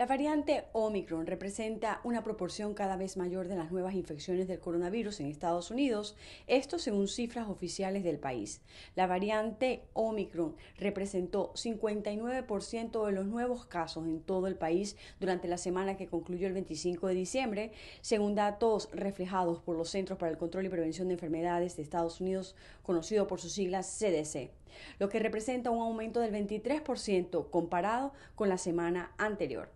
La variante Omicron representa una proporción cada vez mayor de las nuevas infecciones del coronavirus en Estados Unidos, esto según cifras oficiales del país. La variante Omicron representó 59% de los nuevos casos en todo el país durante la semana que concluyó el 25 de diciembre, según datos reflejados por los Centros para el Control y Prevención de Enfermedades de Estados Unidos, conocido por sus siglas CDC, lo que representa un aumento del 23% comparado con la semana anterior.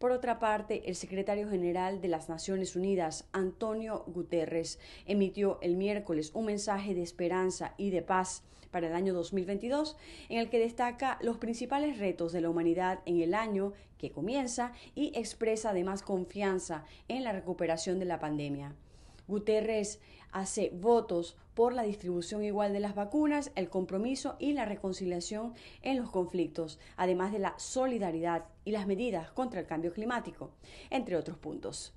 Por otra parte, el secretario general de las Naciones Unidas, Antonio Guterres, emitió el miércoles un mensaje de esperanza y de paz para el año 2022, en el que destaca los principales retos de la humanidad en el año que comienza y expresa además confianza en la recuperación de la pandemia. Guterres hace votos por la distribución igual de las vacunas, el compromiso y la reconciliación en los conflictos, además de la solidaridad y las medidas contra el cambio climático, entre otros puntos.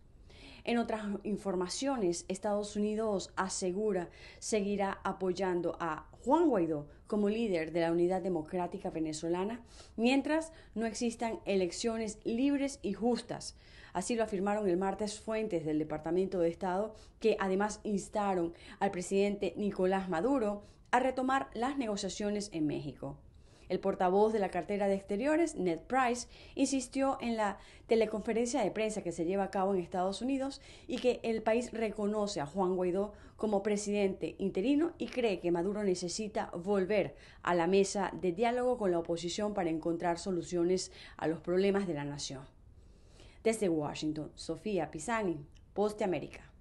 En otras informaciones, Estados Unidos asegura seguirá apoyando a Juan Guaidó como líder de la Unidad Democrática Venezolana mientras no existan elecciones libres y justas. Así lo afirmaron el martes fuentes del Departamento de Estado, que además instaron al presidente Nicolás Maduro a retomar las negociaciones en México. El portavoz de la cartera de Exteriores, Ned Price, insistió en la teleconferencia de prensa que se lleva a cabo en Estados Unidos y que el país reconoce a Juan Guaidó como presidente interino y cree que Maduro necesita volver a la mesa de diálogo con la oposición para encontrar soluciones a los problemas de la nación. Desde Washington, Sofía Pisani, Poste América.